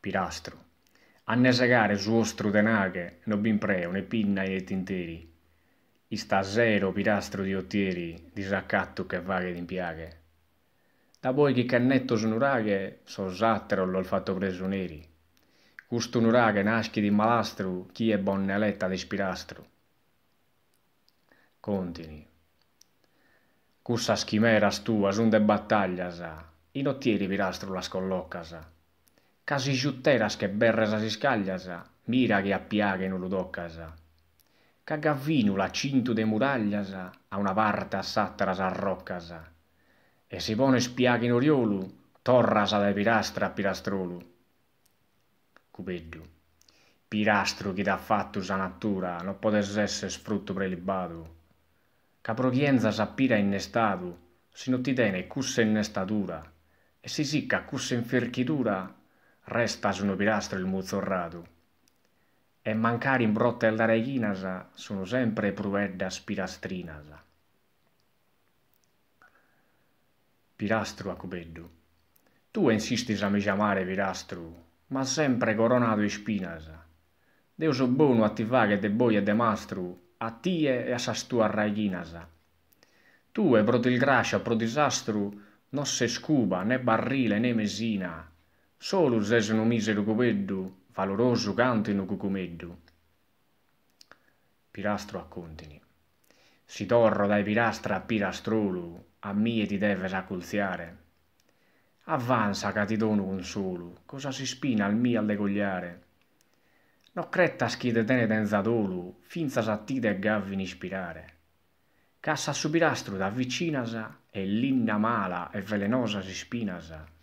pilastro. Annesegare suo strudenaghe, non bimpreone, pinna e tinteri. Ista zero pilastro di ottieri, di disaccatto che vaghe d'impiaghe. Da voi che cannetto sunuraghe, so zattero l'ho fatto preso neri. Custo nuraghe nasce di malastro, chi è bonneletta di spirastro. Contini. Cussa schimera stua, sun de battagliasa, i nottieri pirastro la scolloccasa casi xutteras che si scaglias, mira che a piaghe non lo toccas. Cagavvinu la cintu de muraglias, a una parte a sattaras arroccas. E se pone spiaghi in oriolu, torras da pirastra a pirastrolu. Cupeddu. Pirastru che ti ha fatto sa natura, non potes essere sfrutto prelibadu. Caprochienza s'appira innestadu, se non ti tene cussa innestatura, e si sicca cussa inferchitura, Resta su un pilastro il muzzorradu. E mancare in brotta alla reghinasa sono sempre prueddas pilastrinasa. Pilastro a cubeddu. Tu insisti a mi chiamare pilastru, ma sempre coronato di spinasa. Deu so buono a ti vaghe de boi e de mastru, a tie e a sastua reghinasa. Tu e pro il grascia, pro disastru, non se scuba, né barrile, né mesina, Solus es un misero cupeddu, valoroso cantino cucumeddu. Pirastro accontini. Si torro dai pirastra a pirastrulu, a mie ti deve raccolziare. Avanza che ti dono un solo, cosa si spina al mio allegogliare. Non cretta schide tene dolu, finza sattite e gavvini ispirare. Cassa su pirastro da viccinasa, e l'inna mala e velenosa si spinasa.